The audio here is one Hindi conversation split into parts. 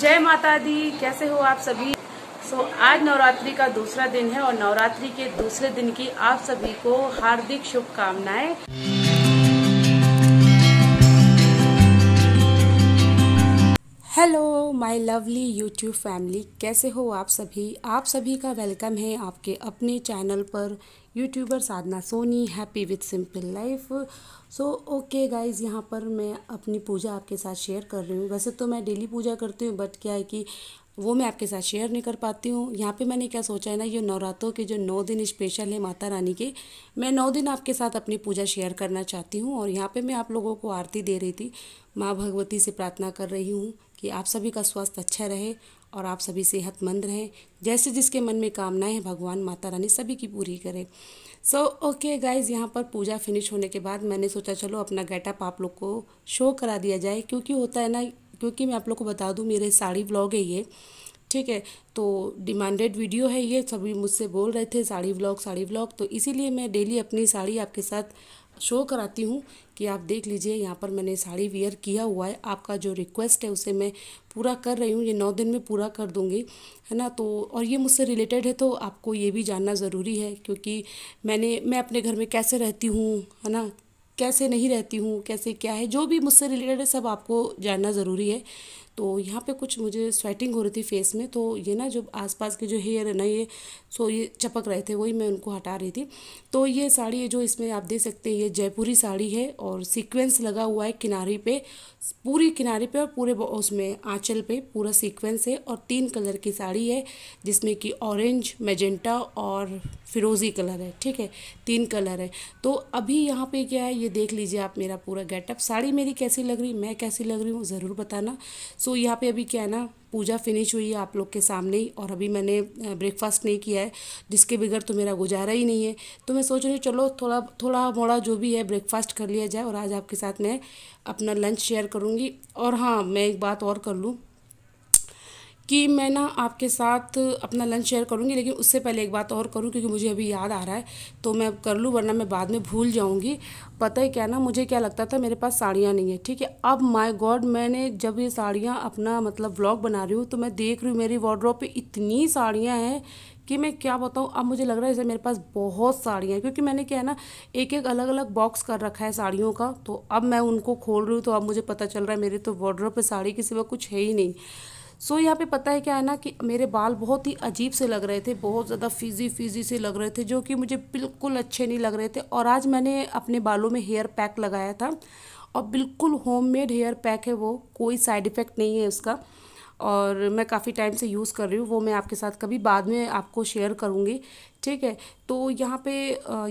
जय माता दी कैसे हो आप सभी सो so, आज नवरात्रि का दूसरा दिन है और नवरात्रि के दूसरे दिन की आप सभी को हार्दिक शुभकामनाएं hello my lovely YouTube family कैसे हो आप सभी आप सभी का वेलकम है आपके अपने चैनल पर YouTuber Sadhana Soni happy with simple life so okay guys यहाँ पर मैं अपनी पूजा आपके साथ शेयर कर रही हूँ वैसे तो मैं डेली पूजा करती हूँ बट क्या है कि वो मैं आपके साथ शेयर नहीं कर पाती हूँ यहाँ पे मैंने क्या सोचा है ना ये नवरात्रों के जो नौ दिन स्पेशल है माता रानी के मैं नौ दिन आपके साथ अपनी पूजा शेयर करना चाहती हूँ और यहाँ पे मैं आप लोगों को आरती दे रही थी माँ भगवती से प्रार्थना कर रही हूँ कि आप सभी का स्वास्थ्य अच्छा रहे और आप सभी सेहतमंद रहें जैसे जिसके मन में कामनाएं हैं भगवान माता रानी सभी की पूरी करें सो ओके गाइज यहाँ पर पूजा फिनिश होने के बाद मैंने सोचा चलो अपना गेटअप आप लोग को शो करा दिया जाए क्योंकि होता है ना क्योंकि मैं आप लोग को बता दूँ मेरे साड़ी ब्लॉग है ये ठीक है तो डिमांडेड वीडियो है ये सभी मुझसे बोल रहे थे साड़ी ब्लॉग साड़ी ब्लॉग तो इसीलिए मैं डेली अपनी साड़ी आपके साथ शो कराती हूँ कि आप देख लीजिए यहाँ पर मैंने साड़ी वियर किया हुआ है आपका जो रिक्वेस्ट है उसे मैं पूरा कर रही हूँ ये नौ दिन में पूरा कर दूँगी है ना तो और ये मुझसे रिलेटेड है तो आपको ये भी जानना ज़रूरी है क्योंकि मैंने मैं अपने घर में कैसे रहती हूँ है ना कैसे नहीं रहती हूँ कैसे क्या है जो भी मुझसे रिलेटेड है सब आपको जानना ज़रूरी है तो यहाँ पे कुछ मुझे स्वेटिंग हो रही थी फेस में तो ये ना जो आसपास के जो हेयर है ना ये सो ये चपक रहे थे वही मैं उनको हटा रही थी तो ये साड़ी है जो इसमें आप देख सकते हैं ये जयपुरी साड़ी है और सीक्वेंस लगा हुआ है किनारे पे पूरी किनारे पे और पूरे उसमें आँचल पे पूरा सीक्वेंस है और तीन कलर की साड़ी है जिसमें कि ऑरेंज मैजेंटा और फिरोज़ी कलर है ठीक है तीन कलर है तो अभी यहाँ पे क्या है ये देख लीजिए आप मेरा पूरा गेटअप साड़ी मेरी कैसी लग रही मैं कैसी लग रही हूँ ज़रूर बताना सो so, यहाँ पे अभी क्या है ना पूजा फिनिश हुई है आप लोग के सामने ही और अभी मैंने ब्रेकफास्ट नहीं किया है जिसके बगैर तो मेरा गुजारा ही नहीं है तो मैं सोच रही हूँ चलो थोड़ा थोड़ा मोड़ा जो भी है ब्रेकफास्ट कर लिया जाए और आज आपके साथ मैं अपना लंच शेयर करूँगी और हाँ मैं एक बात और कर लूँ कि मैं ना आपके साथ अपना लंच शेयर करूँगी लेकिन उससे पहले एक बात और करूँ क्योंकि मुझे अभी याद आ रहा है तो मैं कर लूँ वरना मैं बाद में भूल जाऊँगी पता ही क्या ना मुझे क्या लगता था मेरे पास साड़ियाँ नहीं है ठीक है अब माय गॉड मैंने जब ये साड़ियाँ अपना मतलब ब्लॉग बना रही हूँ तो मैं देख रही हूँ मेरी वार्ड्रॉप पर इतनी साड़ियाँ हैं कि मैं क्या बताऊँ अब मुझे लग रहा है जैसे मेरे पास बहुत साड़ियाँ हैं क्योंकि मैंने क्या है ना एक एक अलग अलग बॉक्स कर रखा है साड़ियों का तो अब मैं उनको खोल रही हूँ तो अब मुझे पता चल रहा है मेरे तो वार्ड्रॉप पर साड़ी के सिवा कुछ है ही नहीं सो so, यहाँ पे पता है क्या है ना कि मेरे बाल बहुत ही अजीब से लग रहे थे बहुत ज़्यादा फिजी फिजी से लग रहे थे जो कि मुझे बिल्कुल अच्छे नहीं लग रहे थे और आज मैंने अपने बालों में हेयर पैक लगाया था और बिल्कुल होममेड हेयर पैक है वो कोई साइड इफ़ेक्ट नहीं है उसका और मैं काफ़ी टाइम से यूज़ कर रही हूँ वो मैं आपके साथ कभी बाद में आपको शेयर करूँगी ठीक है तो यहाँ पे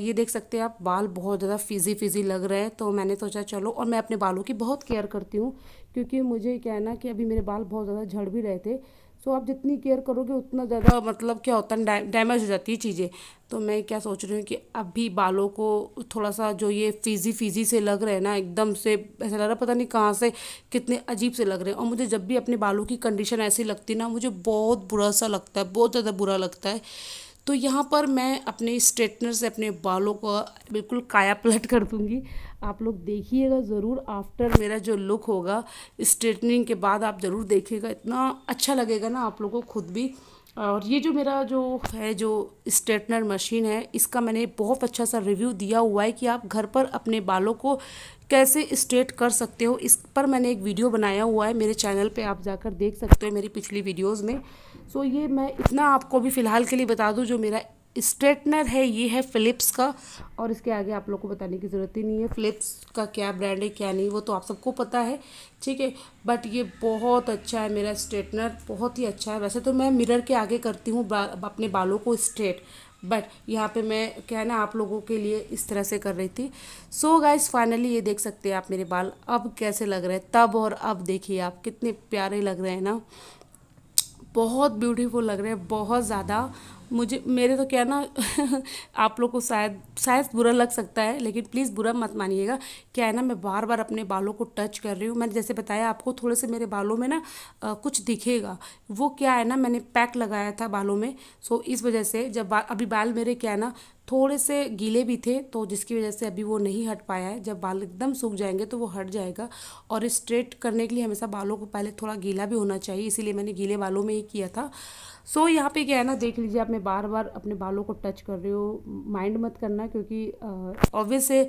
ये देख सकते हैं आप बाल बहुत ज़्यादा फिजी फिजी लग रहे हैं तो मैंने सोचा चलो और मैं अपने बालों की बहुत केयर करती हूँ क्योंकि मुझे क्या है ना कि अभी मेरे बाल बहुत ज़्यादा झड़ भी रहे थे सो तो आप जितनी केयर करोगे उतना ज़्यादा मतलब क्या होता है डैमेज हो जाती है चीज़ें तो मैं क्या सोच रही हूँ कि अभी बालों को थोड़ा सा जो ये फीजी फीजी से लग रहे हैं ना एकदम से ऐसा लग रहा पता नहीं कहाँ से कितने अजीब से लग रहे हैं और मुझे जब भी अपने बालों की कंडीशन ऐसी लगती ना मुझे बहुत बुरा सा लगता है बहुत ज़्यादा बुरा लगता है तो यहाँ पर मैं अपने स्ट्रेटनर से अपने बालों को बिल्कुल काया पलट कर दूँगी आप लोग देखिएगा ज़रूर आफ्टर मेरा जो लुक होगा स्ट्रेटनिंग के बाद आप ज़रूर देखिएगा इतना अच्छा लगेगा ना आप लोगों को खुद भी और ये जो मेरा जो है जो स्ट्रेटनर मशीन है इसका मैंने बहुत अच्छा सा रिव्यू दिया हुआ है कि आप घर पर अपने बालों को कैसे स्ट्रेट कर सकते हो इस पर मैंने एक वीडियो बनाया हुआ है मेरे चैनल पे आप जाकर देख सकते हो मेरी पिछली वीडियोस में सो ये मैं इतना आपको भी फ़िलहाल के लिए बता दूँ जो मेरा स्ट्रेटनर है ये है फ़िलिप्स का और इसके आगे आप लोग को बताने की ज़रूरत ही नहीं है फ़िलिप्स का क्या ब्रांड है क्या नहीं वो तो आप सबको पता है ठीक है बट ये बहुत अच्छा है मेरा स्ट्रेटनर बहुत ही अच्छा है वैसे तो मैं मिरर के आगे करती हूँ बा, अपने बालों को स्ट्रेट बट यहाँ पे मैं क्या है ना आप लोगों के लिए इस तरह से कर रही थी सो गाइस फाइनली ये देख सकते हैं आप मेरे बाल अब कैसे लग रहे हैं तब और अब देखिए आप कितने प्यारे लग रहे हैं ना बहुत ब्यूटीफुल लग रहे हैं बहुत ज़्यादा मुझे मेरे तो क्या ना आप लोग को शायद शायद बुरा लग सकता है लेकिन प्लीज़ बुरा मत मानिएगा क्या है ना मैं बार बार अपने बालों को टच कर रही हूँ मैंने जैसे बताया आपको थोड़े से मेरे बालों में ना आ, कुछ दिखेगा वो क्या है ना मैंने पैक लगाया था बालों में सो इस वजह से जब बा, अभी बाल मेरे क्या है ना थोड़े से गीले भी थे तो जिसकी वजह से अभी वो नहीं हट पाया है जब बाल एकदम सूख जाएंगे तो वो हट जाएगा और स्ट्रेट करने के लिए हमेशा बालों को पहले थोड़ा गीला भी होना चाहिए इसीलिए मैंने गीले बालों में ही किया था सो so, यहाँ पे क्या है ना देख लीजिए आप मैं बार बार अपने बालों को टच कर रही हूँ माइंड मत करना क्योंकि ऑब्वियस से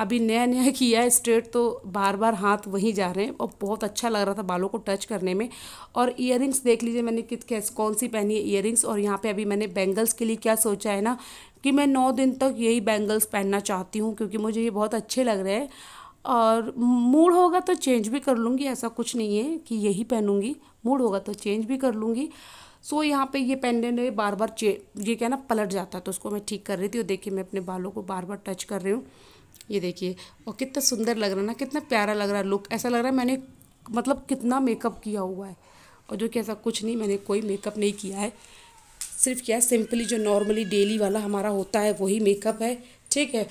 अभी नया नया किया है स्ट्रेट तो बार बार हाथ वहीं जा रहे हैं और बहुत अच्छा लग रहा था बालों को टच करने में और इयर देख लीजिए मैंने कित कैसे कौन सी पहनी है इयर और यहाँ पर अभी मैंने बैंगल्स के लिए क्या सोचा है ना कि मैं नौ दिन तक यही बैंगल्स पहनना चाहती हूँ क्योंकि मुझे ये बहुत अच्छे लग रहे हैं और मूड होगा तो चेंज भी कर लूँगी ऐसा कुछ नहीं है कि यही पहनूँगी मूड होगा तो चेंज भी कर लूँगी सो so, यहाँ पे ये पेंडेंट बार बार चे ये क्या ना पलट जाता है तो उसको मैं ठीक कर रही थी और देखिए मैं अपने बालों को बार बार टच कर रही हूँ ये देखिए और कितना सुंदर लग रहा है ना कितना प्यारा लग रहा है लुक ऐसा लग रहा है मैंने मतलब कितना मेकअप किया हुआ है और जो कि ऐसा कुछ नहीं मैंने कोई मेकअप नहीं किया है सिर्फ क्या सिंपली जो नॉर्मली डेली वाला हमारा होता है वही मेकअप है ठीक है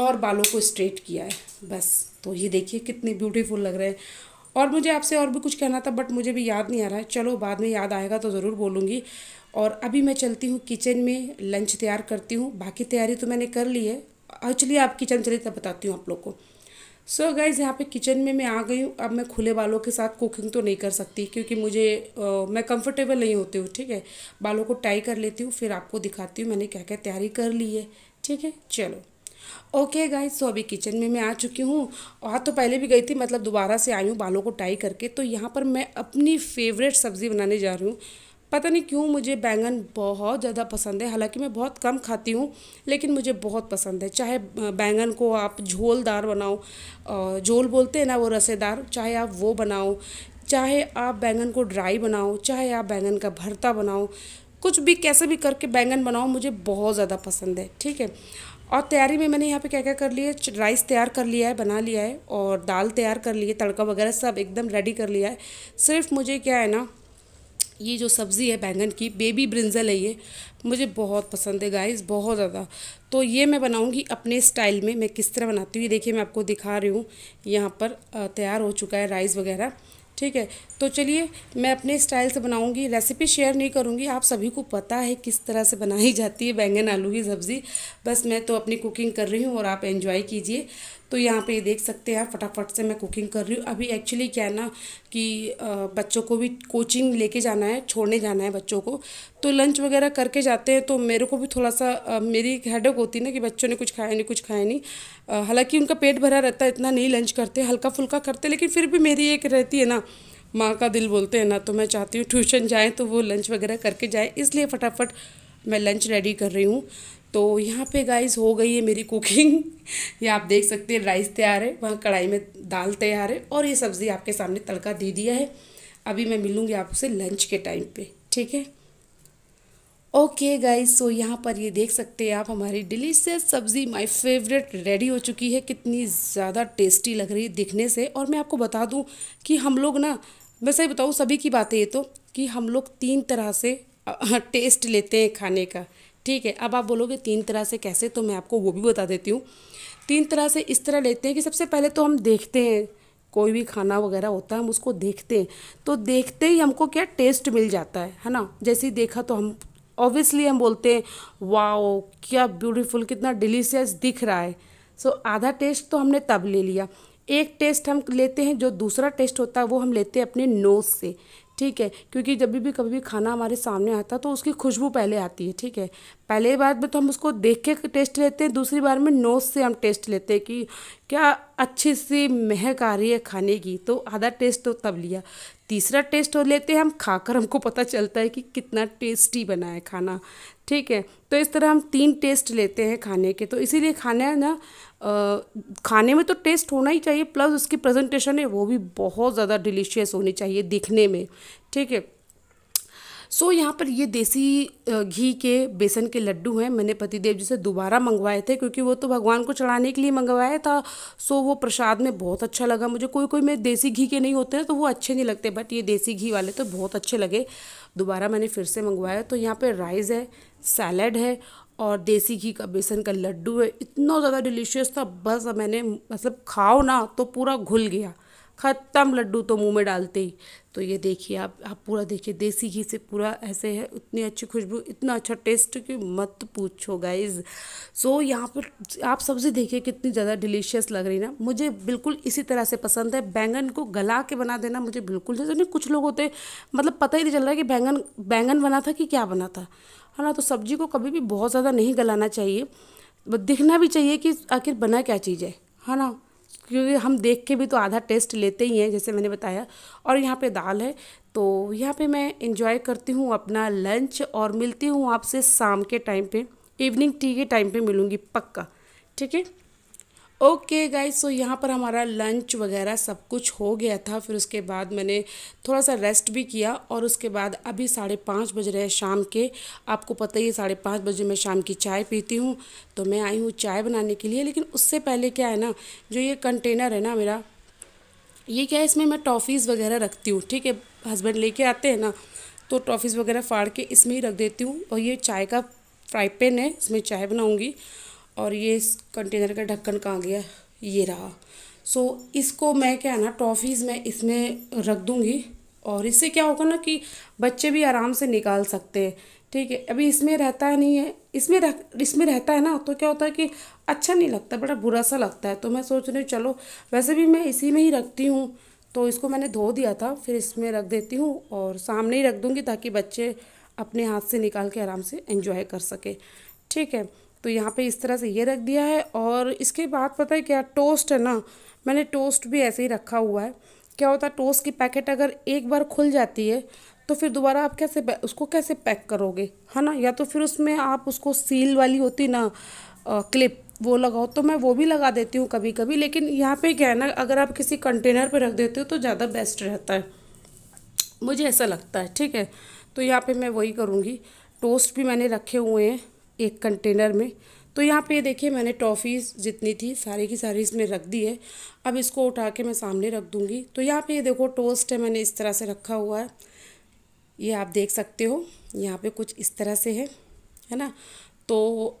और बालों को स्ट्रेट किया है बस तो ये देखिए कितने ब्यूटीफुल लग रहे हैं और मुझे आपसे और भी कुछ कहना था बट मुझे भी याद नहीं आ रहा है चलो बाद में याद आएगा तो ज़रूर बोलूँगी और अभी मैं चलती हूँ किचन में लंच तैयार करती हूँ बाकी तैयारी तो मैंने कर ली है और चलिए आप किचन चले तब बताती हूँ आप लोग को सो so गाइज़ यहाँ पे किचन में मैं आ गई हूँ अब मैं खुले बालों के साथ कुकिंग तो नहीं कर सकती क्योंकि मुझे आ, मैं कंफर्टेबल नहीं होती हूँ ठीक है बालों को टाई कर लेती हूँ फिर आपको दिखाती हूँ मैंने क्या क्या तैयारी कर ली है ठीक है चलो ओके गाइज सो अभी किचन में मैं आ चुकी हूँ वहाँ तो पहले भी गई थी मतलब दोबारा से आई हूँ बालों को टाई करके तो यहाँ पर मैं अपनी फेवरेट सब्ज़ी बनाने जा रही हूँ पता नहीं क्यों मुझे बैंगन बहुत ज़्यादा पसंद है हालांकि मैं बहुत कम खाती हूँ लेकिन मुझे बहुत पसंद है चाहे बैंगन को आप झोलदार बनाओ झोल बोलते हैं ना वो रसेदार चाहे आप वो बनाओ चाहे आप बैंगन को ड्राई बनाओ चाहे आप बैंगन का भरता बनाओ कुछ भी कैसे भी करके बैंगन बनाओ मुझे बहुत ज़्यादा पसंद है ठीक है और तैयारी में मैंने यहाँ पे क्या क्या कर लिया है राइस तैयार कर लिया है बना लिया है और दाल तैयार कर ली है तड़का वगैरह सब एकदम रेडी कर लिया है सिर्फ मुझे क्या है ना ये जो सब्ज़ी है बैंगन की बेबी ब्रिंजल है ये मुझे बहुत पसंद है गाइस बहुत ज़्यादा तो ये मैं बनाऊंगी अपने स्टाइल में मैं किस तरह बनाती हूँ ये देखिए मैं आपको दिखा रही हूँ यहाँ पर तैयार हो चुका है राइस वगैरह ठीक है तो चलिए मैं अपने स्टाइल से बनाऊंगी रेसिपी शेयर नहीं करूंगी आप सभी को पता है किस तरह से बनाई जाती है बैंगन आलू की सब्ज़ी बस मैं तो अपनी कुकिंग कर रही हूँ और आप एंजॉय कीजिए तो यहाँ पे ये देख सकते हैं आप फटाफट से मैं कुकिंग कर रही हूँ अभी एक्चुअली क्या है ना कि बच्चों को भी कोचिंग लेके जाना है छोड़ने जाना है बच्चों को तो लंच वगैरह करके जाते हैं तो मेरे को भी थोड़ा सा मेरी हेडक होती है ना कि बच्चों ने कुछ खाया नहीं कुछ खाया नहीं हालाँकि उनका पेट भरा रहता है इतना नहीं लंच करते हल्का फुल्का करते लेकिन फिर भी मेरी एक रहती है ना माँ का दिल बोलते हैं ना तो मैं चाहती हूँ ट्यूशन जाएँ तो वो लंच वगैरह करके जाएँ इसलिए फटाफट मैं लंच रेडी कर रही हूँ तो यहाँ पे गाइस हो गई है मेरी कुकिंग ये आप देख सकते हैं राइस तैयार है वहाँ कढ़ाई में दाल तैयार है और ये सब्ज़ी आपके सामने तड़का दे दिया है अभी मैं मिलूँगी आपसे लंच के टाइम पे ठीक है ओके गाइस सो यहाँ पर ये देख सकते हैं आप हमारी डिलीशियस सब्ज़ी माय फेवरेट रेडी हो चुकी है कितनी ज़्यादा टेस्टी लग रही है दिखने से और मैं आपको बता दूँ कि हम लोग ना मैं सही बताऊँ सभी की बातें ये तो कि हम लोग तीन तरह से टेस्ट लेते हैं खाने का ठीक है अब आप बोलोगे तीन तरह से कैसे तो मैं आपको वो भी बता देती हूँ तीन तरह से इस तरह लेते हैं कि सबसे पहले तो हम देखते हैं कोई भी खाना वगैरह होता है हम उसको देखते हैं तो देखते ही हमको क्या टेस्ट मिल जाता है है ना जैसे ही देखा तो हम ऑब्वियसली हम बोलते हैं वाओ क्या ब्यूटीफुल कितना डिलीशियस दिख रहा है सो so, आधा टेस्ट तो हमने तब ले लिया एक टेस्ट हम लेते हैं जो दूसरा टेस्ट होता है वो हम लेते हैं अपने नोज़ से ठीक है क्योंकि जब भी कभी भी खाना हमारे सामने आता है तो उसकी खुशबू पहले आती है ठीक है पहले बार में तो हम उसको देख के टेस्ट लेते हैं दूसरी बार में नोज से हम टेस्ट लेते हैं कि क्या अच्छे से महक आ रही है खाने की तो आधा टेस्ट तो तब लिया तीसरा टेस्ट हो तो लेते हैं हम खाकर हमको पता चलता है कि कितना टेस्टी बना है खाना ठीक है तो इस तरह हम तीन टेस्ट लेते हैं खाने के तो इसीलिए खाना ना आ, खाने में तो टेस्ट होना ही चाहिए प्लस उसकी प्रेजेंटेशन है वो भी बहुत ज़्यादा डिलीशियस होनी चाहिए दिखने में ठीक है सो so, यहाँ पर ये देसी घी के बेसन के लड्डू हैं मैंने पतिदेव जी से दोबारा मंगवाए थे क्योंकि वो तो भगवान को चढ़ाने के लिए मंगवाया था सो वो प्रसाद में बहुत अच्छा लगा मुझे कोई कोई में देसी घी के नहीं होते हैं तो वो अच्छे नहीं लगते बट ये देसी घी वाले तो बहुत अच्छे लगे दोबारा मैंने फिर से मंगवाया तो यहाँ पर राइस है सैलड है और देसी घी का बेसन का लड्डू है इतना ज़्यादा डिलीशियस था बस मैंने मतलब खाओ ना तो पूरा घुल गया ख़त्म लड्डू तो मुंह में डालते ही तो ये देखिए आप आप पूरा देखिए देसी घी से पूरा ऐसे है उतनी अच्छी खुशबू इतना अच्छा टेस्ट कि मत पूछो गाइज सो यहाँ पर आप सब्ज़ी देखिए कितनी ज़्यादा डिलीशियस लग रही ना मुझे बिल्कुल इसी तरह से पसंद है बैंगन को गला के बना देना मुझे बिल्कुल जैसे नहीं कुछ लोग होते मतलब पता ही नहीं चल रहा कि बैंगन बैंगन बना था कि क्या बना था है ना तो सब्जी को कभी भी बहुत ज़्यादा नहीं गलाना चाहिए दिखना भी चाहिए कि आखिर बना क्या चीज़ है है ना क्योंकि हम देख के भी तो आधा टेस्ट लेते ही हैं जैसे मैंने बताया और यहाँ पे दाल है तो यहाँ पे मैं इन्जॉय करती हूँ अपना लंच और मिलती हूँ आपसे शाम के टाइम पे इवनिंग टी के टाइम पे मिलूँगी पक्का ठीक है ओके गाइस सो तो यहाँ पर हमारा लंच वगैरह सब कुछ हो गया था फिर उसके बाद मैंने थोड़ा सा रेस्ट भी किया और उसके बाद अभी साढ़े पाँच बज रहे हैं शाम के आपको पता ही है साढ़े पाँच बजे मैं शाम की चाय पीती हूँ तो मैं आई हूँ चाय बनाने के लिए लेकिन उससे पहले क्या है ना जो ये कंटेनर है ना मेरा ये क्या है इसमें मैं टॉफ़ीज़ वगैरह रखती हूँ ठीक है हस्बैंड लेके आते हैं ना तो टॉफ़ीज़ वगैरह फाड़ के इसमें ही रख देती हूँ और ये चाय का फ्राई पेन है इसमें चाय बनाऊँगी और ये इस कंटेनर का ढक्कन कहाँ गया ये रहा सो so, इसको मैं क्या है ना टॉफ़ीज़ मैं इसमें रख दूँगी और इससे क्या होगा ना कि बच्चे भी आराम से निकाल सकते हैं ठीक है अभी इसमें रहता है नहीं है इसमें रह इसमें रहता है ना तो क्या होता है कि अच्छा नहीं लगता बड़ा बुरा सा लगता है तो मैं सोच रही हूँ चलो वैसे भी मैं इसी में ही रखती हूँ तो इसको मैंने धो दिया था फिर इसमें रख देती हूँ और सामने ही रख दूँगी ताकि बच्चे अपने हाथ से निकाल के आराम से इन्जॉय कर सके ठीक है तो यहाँ पे इस तरह से ये रख दिया है और इसके बाद पता है क्या टोस्ट है ना मैंने टोस्ट भी ऐसे ही रखा हुआ है क्या होता है टोस्ट की पैकेट अगर एक बार खुल जाती है तो फिर दोबारा आप कैसे उसको कैसे पैक करोगे है ना या तो फिर उसमें आप उसको सील वाली होती ना आ, क्लिप वो लगाओ तो मैं वो भी लगा देती हूँ कभी कभी लेकिन यहाँ पे क्या है ना अगर आप किसी कंटेनर पे रख देते हो तो ज़्यादा बेस्ट रहता है मुझे ऐसा लगता है ठीक है तो यहाँ पे मैं वही करूँगी टोस्ट भी मैंने रखे हुए हैं एक कंटेनर में तो यहाँ पे देखिए मैंने टॉफ़ीज़ जितनी थी सारी की सारी इसमें रख दी है अब इसको उठा के मैं सामने रख दूँगी तो यहाँ पे ये देखो टोस्ट है मैंने इस तरह से रखा हुआ है ये आप देख सकते हो यहाँ पे कुछ इस तरह से है है ना तो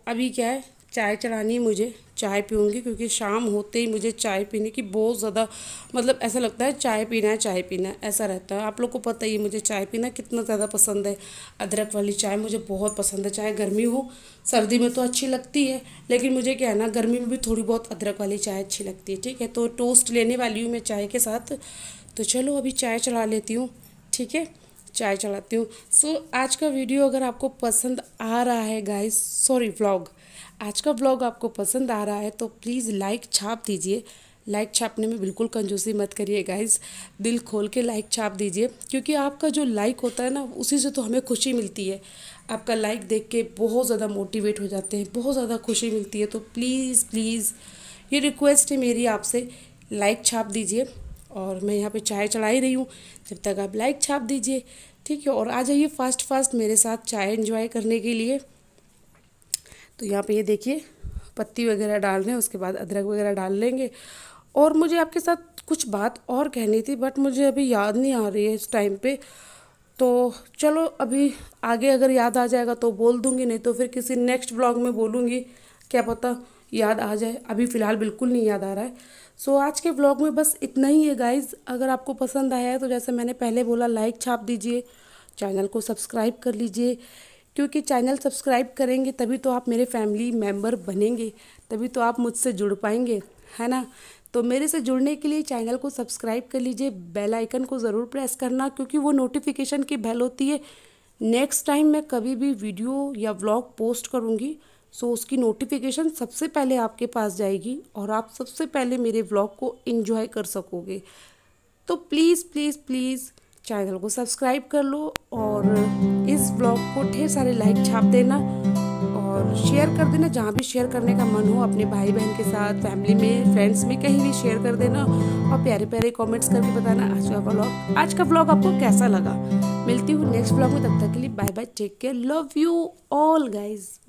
अभी क्या है चाय चढ़ानी है मुझे चाय पीऊँगी क्योंकि शाम होते ही मुझे चाय पीने की बहुत ज़्यादा मतलब ऐसा लगता है चाय पीना है चाय पीना है ऐसा रहता है आप लोग को पता ही है मुझे चाय पीना कितना ज़्यादा पसंद है अदरक वाली चाय मुझे बहुत पसंद है चाहे गर्मी हो सर्दी में तो अच्छी लगती है लेकिन मुझे क्या है ना गर्मी में भी थोड़ी बहुत अदरक वाली चाय अच्छी लगती है ठीक है तो टोस्ट लेने वाली हूँ मैं चाय के साथ तो चलो अभी चाय चढ़ा लेती हूँ ठीक है चाय चढ़ाती हूँ सो so, आज का वीडियो अगर आपको पसंद आ रहा है गाइस सॉरी व्लॉग आज का व्लॉग आपको पसंद आ रहा है तो प्लीज़ लाइक छाप दीजिए लाइक छापने में बिल्कुल कंजूसी मत करिए गाइस दिल खोल के लाइक छाप दीजिए क्योंकि आपका जो लाइक होता है ना उसी से तो हमें खुशी मिलती है आपका लाइक देख के बहुत ज़्यादा मोटिवेट हो जाते हैं बहुत ज़्यादा खुशी मिलती है तो प्लीज़ प्लीज़ ये रिक्वेस्ट है मेरी आपसे लाइक छाप दीजिए और मैं यहाँ पे चाय चढ़ा ही रही हूँ जब तक आप लाइक छाप दीजिए ठीक है और आ जाइए फास्ट फास्ट मेरे साथ चाय इन्जॉय करने के लिए तो यहाँ पे ये देखिए पत्ती वगैरह डाल रहे हैं उसके बाद अदरक वगैरह डाल लेंगे और मुझे आपके साथ कुछ बात और कहनी थी बट मुझे अभी याद नहीं आ रही है इस टाइम पर तो चलो अभी आगे अगर याद आ जाएगा तो बोल दूँगी नहीं तो फिर किसी नेक्स्ट ब्लॉग में बोलूँगी क्या पता याद आ जाए अभी फ़िलहाल बिल्कुल नहीं याद आ रहा है सो आज के ब्लॉग में बस इतना ही है गाइज अगर आपको पसंद आया है तो जैसे मैंने पहले बोला लाइक छाप दीजिए चैनल को सब्सक्राइब कर लीजिए क्योंकि चैनल सब्सक्राइब करेंगे तभी तो आप मेरे फैमिली मेम्बर बनेंगे तभी तो आप मुझसे जुड़ पाएंगे है ना तो मेरे से जुड़ने के लिए चैनल को सब्सक्राइब कर लीजिए बेल आइकन को ज़रूर प्रेस करना क्योंकि वो नोटिफिकेशन की बेल होती है नेक्स्ट टाइम मैं कभी भी वीडियो या व्लॉग पोस्ट करूँगी सो so, उसकी नोटिफिकेशन सबसे पहले आपके पास जाएगी और आप सबसे पहले मेरे ब्लॉग को इन्जॉय कर सकोगे तो प्लीज़ प्लीज़ प्लीज़ चैनल को सब्सक्राइब कर लो और इस ब्लॉग को ढेर सारे लाइक छाप देना और शेयर कर देना जहाँ भी शेयर करने का मन हो अपने भाई बहन के साथ फैमिली में फ्रेंड्स में कहीं भी शेयर कर देना और प्यारे प्यारे कमेंट्स करके बताना आज का ब्लॉग आज का ब्लॉग आपको कैसा लगा मिलती हूँ नेक्स्ट ब्लॉग में तब तक के लिए bye bye take care love you all guys